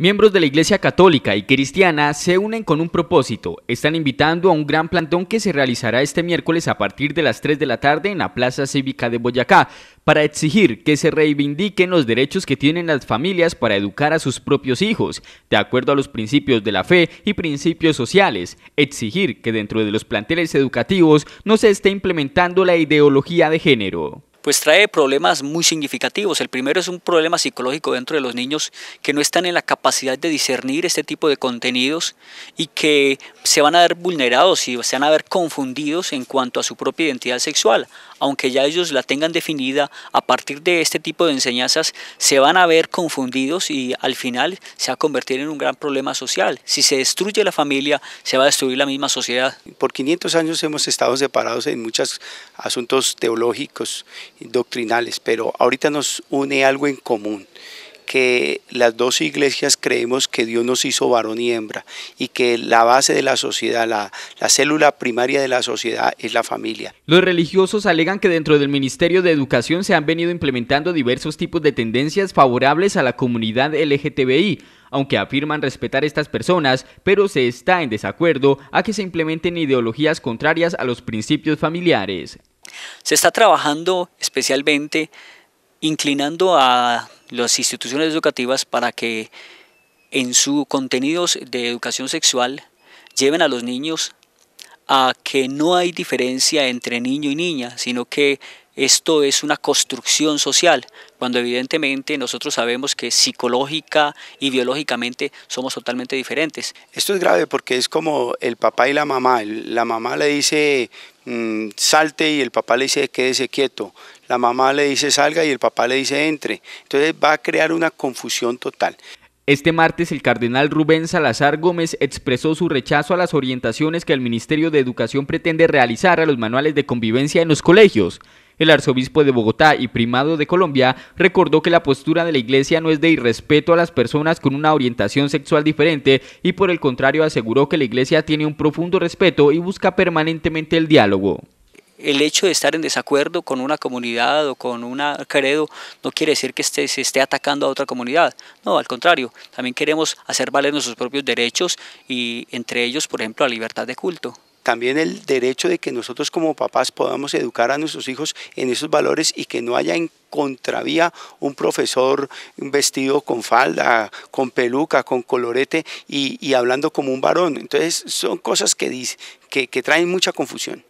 Miembros de la Iglesia Católica y Cristiana se unen con un propósito. Están invitando a un gran plantón que se realizará este miércoles a partir de las 3 de la tarde en la Plaza Cívica de Boyacá para exigir que se reivindiquen los derechos que tienen las familias para educar a sus propios hijos, de acuerdo a los principios de la fe y principios sociales. Exigir que dentro de los planteles educativos no se esté implementando la ideología de género pues trae problemas muy significativos. El primero es un problema psicológico dentro de los niños que no están en la capacidad de discernir este tipo de contenidos y que se van a ver vulnerados y se van a ver confundidos en cuanto a su propia identidad sexual. Aunque ya ellos la tengan definida, a partir de este tipo de enseñanzas se van a ver confundidos y al final se va a convertir en un gran problema social. Si se destruye la familia, se va a destruir la misma sociedad. Por 500 años hemos estado separados en muchos asuntos teológicos doctrinales, pero ahorita nos une algo en común, que las dos iglesias creemos que Dios nos hizo varón y hembra y que la base de la sociedad, la, célula primaria de la sociedad es la familia. Los religiosos alegan que dentro del Ministerio de Educación se han venido implementando diversos tipos de tendencias favorables a la comunidad LGTBI, aunque afirman respetar estas personas, pero se está en desacuerdo a que se implementen ideologías contrarias a los principios familiares. Se está trabajando especialmente inclinando a las instituciones educativas para que en sus contenidos de educación sexual lleven a los niños a que no hay diferencia entre niño y niña, sino que esto es una construcción social, cuando evidentemente nosotros sabemos que psicológica y biológicamente somos totalmente diferentes. Esto es grave porque es como el papá y la mamá. La mamá le dice mm, salte y el papá le dice quédese quieto. La mamá le dice salga y el papá le dice entre. Entonces va a crear una confusión total. Este martes el cardenal Rubén Salazar Gómez expresó su rechazo a las orientaciones que el Ministerio de Educación pretende realizar a los manuales de convivencia en los colegios. El arzobispo de Bogotá y primado de Colombia recordó que la postura de la Iglesia no es de irrespeto a las personas con una orientación sexual diferente y por el contrario aseguró que la Iglesia tiene un profundo respeto y busca permanentemente el diálogo el hecho de estar en desacuerdo con una comunidad o con un credo no quiere decir que este, se esté atacando a otra comunidad. No, al contrario, también queremos hacer valer nuestros propios derechos y entre ellos, por ejemplo, la libertad de culto también el derecho de que nosotros como papás podamos educar a nuestros hijos en esos valores y que no haya en contravía un profesor vestido con falda, con peluca, con colorete y, hablando como un varón. Entonces son cosas que, que traen mucha confusión.